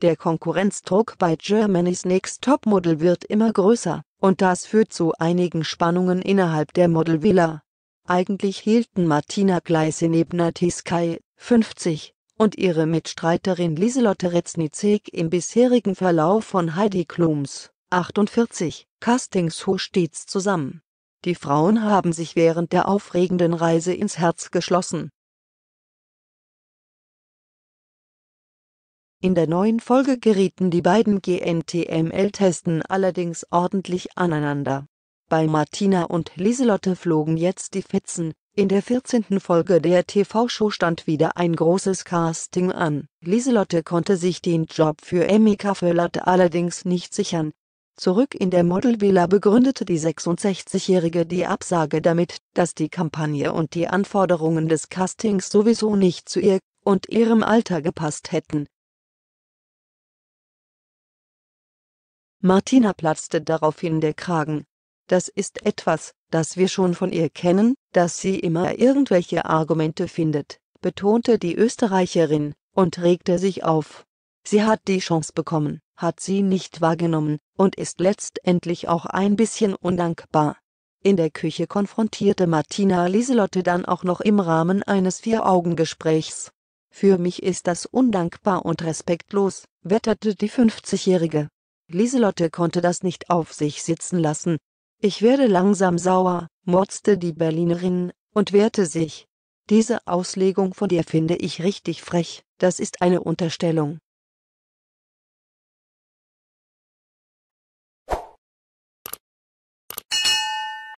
Der Konkurrenzdruck bei Germany's Next Top Model wird immer größer, und das führt zu einigen Spannungen innerhalb der Modelvilla. Eigentlich hielten Martina Gleise neben Natiskai, 50, und ihre Mitstreiterin Liselotte Reznicek im bisherigen Verlauf von Heidi Klums, 48, Castingshow stets zusammen. Die Frauen haben sich während der aufregenden Reise ins Herz geschlossen In der neuen Folge gerieten die beiden GNTML-Testen allerdings ordentlich aneinander. Bei Martina und Liselotte flogen jetzt die Fetzen, in der 14. Folge der TV-Show stand wieder ein großes Casting an. Liselotte konnte sich den Job für Emika Föllert allerdings nicht sichern. Zurück in der Modelvilla begründete die 66-Jährige die Absage damit, dass die Kampagne und die Anforderungen des Castings sowieso nicht zu ihr und ihrem Alter gepasst hätten. Martina platzte daraufhin der Kragen. Das ist etwas, das wir schon von ihr kennen, dass sie immer irgendwelche Argumente findet, betonte die Österreicherin und regte sich auf. Sie hat die Chance bekommen, hat sie nicht wahrgenommen und ist letztendlich auch ein bisschen undankbar. In der Küche konfrontierte Martina Lieselotte dann auch noch im Rahmen eines Vier-Augen-Gesprächs. Für mich ist das undankbar und respektlos, wetterte die 50-Jährige. Lieselotte konnte das nicht auf sich sitzen lassen. Ich werde langsam sauer, motzte die Berlinerin und wehrte sich. Diese Auslegung von dir finde ich richtig frech, das ist eine Unterstellung.